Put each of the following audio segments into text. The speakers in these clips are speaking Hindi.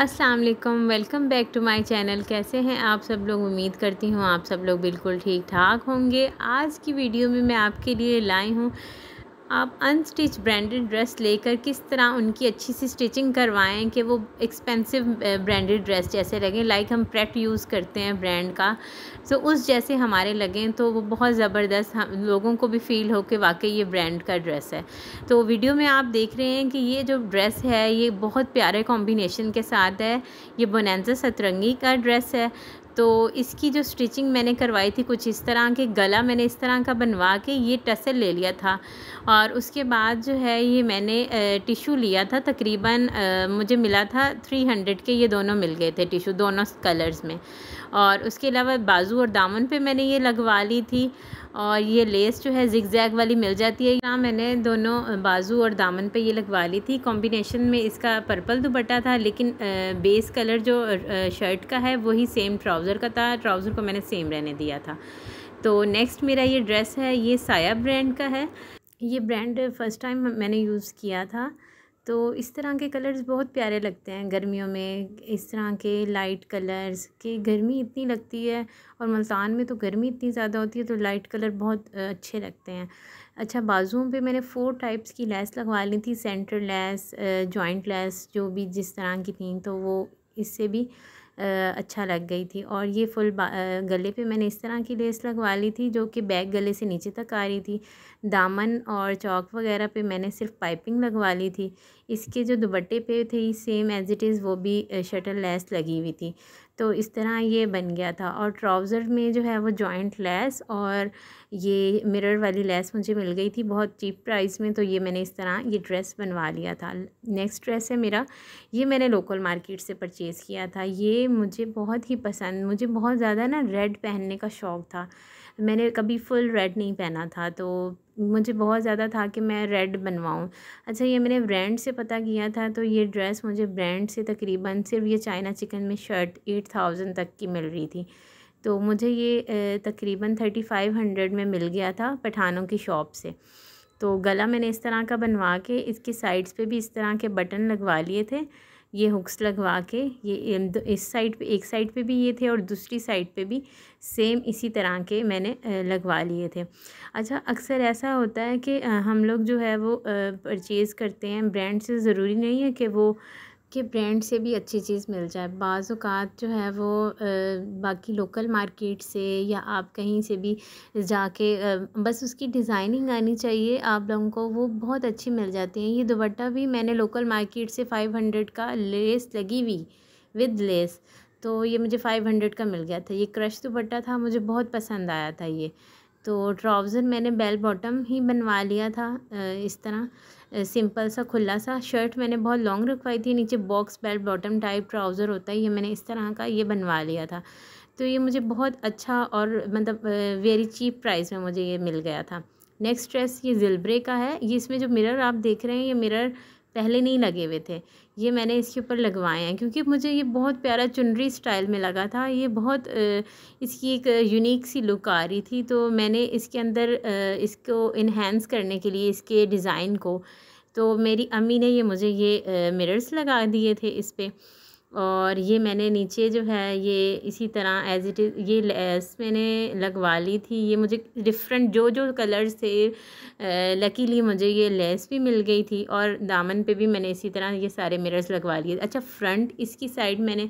अस्सलाम वालेकुम welcome back to my channel कैसे हैं आप सब लोग उम्मीद करती हूँ आप सब लोग बिल्कुल ठीक ठाक होंगे आज की वीडियो में मैं आपके लिए लाई हूँ आप अनस्टिच ब्रांडेड ड्रेस लेकर किस तरह उनकी अच्छी सी स्टिचिंग करवाएं कि वो एक्सपेंसिव ब्रांडेड ड्रेस जैसे लगें लाइक हम प्रेट यूज़ करते हैं ब्रांड का सो उस जैसे हमारे लगें तो वो बहुत ज़बरदस्त हम लोगों को भी फ़ील हो कि वाकई ये ब्रांड का ड्रेस है तो वीडियो में आप देख रहे हैं कि ये जो ड्रेस है ये बहुत प्यारे कॉम्बिनेशन के साथ है ये बोनैनजा सतरंगी का ड्रेस है तो इसकी जो स्टिचिंग मैंने करवाई थी कुछ इस तरह के गला मैंने इस तरह का बनवा के ये टसल ले लिया था और उसके बाद जो है ये मैंने टिशू लिया था तकरीबन मुझे मिला था थ्री हंड्रेड के ये दोनों मिल गए थे टिशू दोनों कलर्स में और उसके अलावा बाजू और दामन पे मैंने ये लगवा ली थी और ये लेस जो है जिक जैग वाली मिल जाती है यहाँ मैंने दोनों बाजू और दामन पे ये लगवा ली थी कॉम्बिनेशन में इसका पर्पल दुपट्टा था लेकिन बेस कलर जो शर्ट का है वही सेम ट्राउज़र का था ट्राउज़र को मैंने सेम रहने दिया था तो नेक्स्ट मेरा ये ड्रेस है ये साया ब्रांड का है ये ब्रांड फ़र्स्ट टाइम मैंने यूज़ किया था तो इस तरह के कलर्स बहुत प्यारे लगते हैं गर्मियों में इस तरह के लाइट कलर्स कि गर्मी इतनी लगती है और मुल्तान में तो गर्मी इतनी ज़्यादा होती है तो लाइट कलर बहुत अच्छे लगते हैं अच्छा बाजुओं पे मैंने फ़ोर टाइप्स की लेस लगवा ली थी सेंटर लेस जॉइंट लेस जो भी जिस तरह की थी तो वो इससे भी अच्छा लग गई थी और ये फुल गले पे मैंने इस तरह की लेस लगवा ली थी जो कि बैक गले से नीचे तक आ रही थी दामन और चौक वगैरह पे मैंने सिर्फ पाइपिंग लगवा ली थी इसके जो दुपट्टे पे थे सेम एज़ इट इज़ वो भी शटल लेस लगी हुई थी तो इस तरह ये बन गया था और ट्राउज़र में जो है वो जॉइंट लेस और ये मिरर वाली लेस मुझे मिल गई थी बहुत चीप प्राइस में तो ये मैंने इस तरह ये ड्रेस बनवा लिया था नेक्स्ट ड्रेस है मेरा ये मैंने लोकल मार्केट से परचेज़ किया था ये मुझे बहुत ही पसंद मुझे बहुत ज़्यादा ना रेड पहनने का शौक़ था मैंने कभी फुल रेड नहीं पहना था तो मुझे बहुत ज़्यादा था कि मैं रेड बनवाऊँ अच्छा ये मैंने ब्रांड से पता किया था तो ये ड्रेस मुझे ब्रांड से तकरीबन सिर्फ ये चाइना चिकन में शर्ट एट थाउजेंड तक की मिल रही थी तो मुझे ये तकरीबन थर्टी फाइव हंड्रेड में मिल गया था पठानों की शॉप से तो गला मैंने इस तरह का बनवा के इसके साइड्स पे भी इस तरह के बटन लगवा लिए थे ये हुक्स लगवा के ये इस साइड पे एक साइड पे भी ये थे और दूसरी साइड पे भी सेम इसी तरह के मैंने लगवा लिए थे अच्छा अक्सर ऐसा होता है कि हम लोग जो है वो परचेज़ करते हैं ब्रांड से ज़रूरी नहीं है कि वो के ब्रांड से भी अच्छी चीज़ मिल जाए बाज़ात जो है वो बाकी लोकल मार्केट से या आप कहीं से भी जाके बस उसकी डिज़ाइनिंग आनी चाहिए आप लोगों को वो बहुत अच्छी मिल जाती हैं ये दुपट्टा भी मैंने लोकल मार्केट से फ़ाइव हंड्रेड का लेस लगी हुई विद लेस तो ये मुझे फ़ाइव हंड्रेड का मिल गया था ये क्रश दुपट्टा था मुझे बहुत पसंद आया था ये तो ट्राउज़र मैंने बेल बॉटम ही बनवा लिया था इस तरह सिंपल सा खुला सा शर्ट मैंने बहुत लॉन्ग रखवाई थी नीचे box belt bottom type trouser होता है ये मैंने इस तरह का ये बनवा लिया था तो ये मुझे बहुत अच्छा और मतलब वेरी चीप प्राइस में मुझे ये मिल गया था नेक्स्ट ड्रेस ये जिलब्रे का है ये इसमें जो मिरर आप देख रहे हैं ये मिरर पहले नहीं लगे हुए थे ये मैंने इसके ऊपर लगवाए हैं क्योंकि मुझे ये बहुत प्यारा चुनरी स्टाइल में लगा था ये बहुत इसकी एक यूनिक सी लुक आ रही थी तो मैंने इसके अंदर इसको इन्हेंस करने के लिए इसके डिज़ाइन को तो मेरी अम्मी ने ये मुझे ये मिरर्स लगा दिए थे इस पर और ये मैंने नीचे जो है ये इसी तरह एज इट इज़ ये लेस मैंने लगवा ली थी ये मुझे डिफरेंट जो जो कलर्स थे लकीली मुझे ये लेस भी मिल गई थी और दामन पे भी मैंने इसी तरह ये सारे मिरर्स लगवा लिए अच्छा फ्रंट इसकी साइड मैंने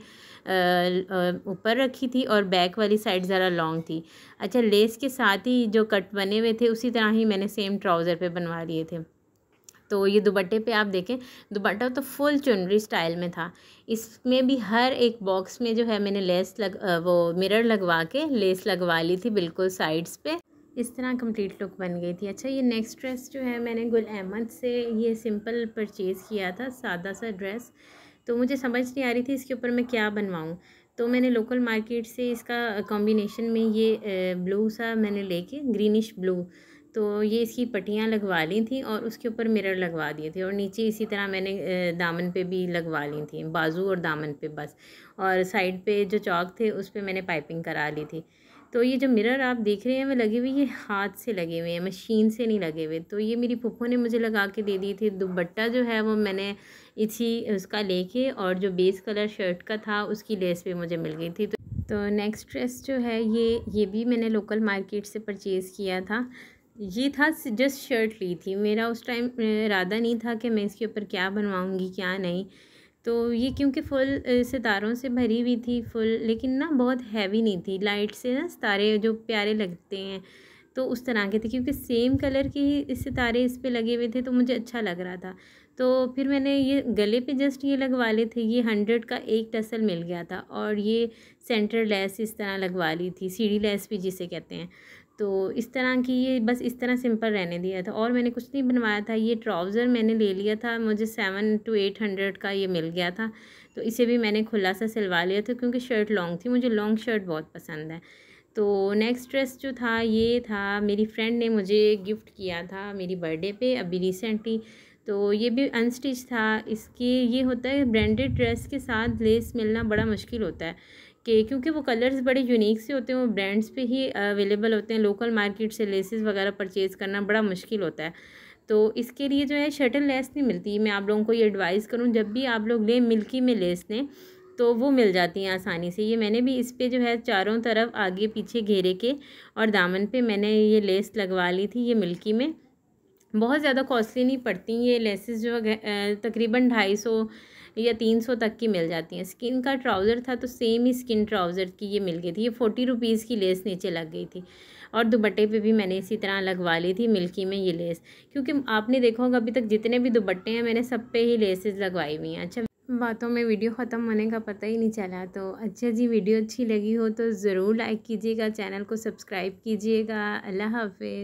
ऊपर रखी थी और बैक वाली साइड ज़रा लॉन्ग थी अच्छा लेस के साथ ही जो कट बने हुए थे उसी तरह ही मैंने सेम ट्राउज़र पर बनवा लिए थे तो ये दुपट्टे पे आप देखें दुपट्टा तो फुल चुनरी स्टाइल में था इसमें भी हर एक बॉक्स में जो है मैंने लेस लग वो मिरर लगवा के लेस लगवा ली थी बिल्कुल साइड्स पे इस तरह कंप्लीट लुक बन गई थी अच्छा ये नेक्स्ट ड्रेस जो है मैंने गुल अहमद से ये सिंपल परचेज़ किया था सादा सा ड्रेस तो मुझे समझ नहीं आ रही थी इसके ऊपर मैं क्या बनवाऊँ तो मैंने लोकल मार्केट से इसका कॉम्बिनेशन में ये ब्लू सा मैंने लेके ग्रीनिश ब्लू तो ये इसकी पट्टियाँ लगवा ली थी और उसके ऊपर मिरर लगवा दिए थे और नीचे इसी तरह मैंने दामन पे भी लगवा ली थी बाजू और दामन पे बस और साइड पे जो चौक थे उस पर मैंने पाइपिंग करा ली थी तो ये जो मिरर आप देख रहे हैं वो लगे हुए ये हाथ से लगे हुए हैं मशीन से नहीं लगे हुए तो ये मेरी पुप्पो ने मुझे लगा के दे दी थी दुपट्टा जो है वो मैंने इसी उसका लेके और जो बेस कलर शर्ट का था उसकी लेस भी मुझे मिल गई थी तो, तो नेक्स्ट ड्रेस जो है ये ये भी मैंने लोकल मार्केट से परचेज़ किया था ये था जस्ट शर्ट ली थी मेरा उस टाइम इरादा नहीं था कि मैं इसके ऊपर क्या बनवाऊँगी क्या नहीं तो ये क्योंकि फुल सितारों से भरी हुई थी फुल लेकिन ना बहुत हैवी नहीं थी लाइट से ना सितारे जो प्यारे लगते हैं तो उस तरह के थे क्योंकि सेम कलर के ही सितारे इस पर लगे हुए थे तो मुझे अच्छा लग रहा था तो फिर मैंने ये गले पे जस्ट ये लगवा ले थे ये हंड्रेड का एक टसल मिल गया था और ये सेंटर लेस इस तरह लगवा ली थी सीढ़ी लेस भी जिसे कहते हैं तो इस तरह की ये बस इस तरह सिंपल रहने दिया था और मैंने कुछ नहीं बनवाया था ये ट्राउज़र मैंने ले लिया था मुझे सेवन टू एट हंड्रेड का ये मिल गया था तो इसे भी मैंने खुला सा सिलवा लिया था क्योंकि शर्ट लॉन्ग थी मुझे लॉन्ग शर्ट बहुत पसंद है तो नेक्स्ट ड्रेस जो था ये था मेरी फ्रेंड ने मुझे गिफ्ट किया था मेरी बर्थडे पर अभी रिसेंटली तो ये भी अनस्टिच था इसके ये होता है ब्रांडेड ड्रेस के साथ लेस मिलना बड़ा मुश्किल होता है के क्योंकि वो कलर्स बड़े यूनिक से होते हैं वो ब्रांड्स पे ही अवेलेबल होते हैं लोकल मार्केट से लेसेस वगैरह परचेज़ करना बड़ा मुश्किल होता है तो इसके लिए जो है शटल लेस नहीं मिलती मैं आप लोगों को ये एडवाइस करूँ जब भी आप लोग लें मिल्की में लेस लें तो वो मिल जाती हैं आसानी से ये मैंने भी इस पर जो है चारों तरफ आगे पीछे घेरे के और दामन पर मैंने ये लेस लगवा ली थी ये मिल्की में बहुत ज़्यादा कॉस्टली नहीं पड़ती ये लेसेस जो तकरीबन ढाई सौ या तीन सौ तक की मिल जाती हैं स्किन का ट्राउज़र था तो सेम ही स्किन ट्राउज़र की ये मिल गई थी ये फोर्टी रुपीज़ की लेस नीचे लग गई थी और दुबट्टे पे भी मैंने इसी तरह लगवा ली थी मिल्की में ये लेस क्योंकि आपने देखा होगा अभी तक जितने भी दुबट्टे हैं मैंने सब पे ही लेसेस लगवाई हुई हैं अच्छा बातों में वीडियो ख़त्म होने का पता ही नहीं चला तो अच्छा जी वीडियो अच्छी लगी हो तो ज़रूर लाइक कीजिएगा चैनल को सब्सक्राइब कीजिएगा अल्लाह हाफिज़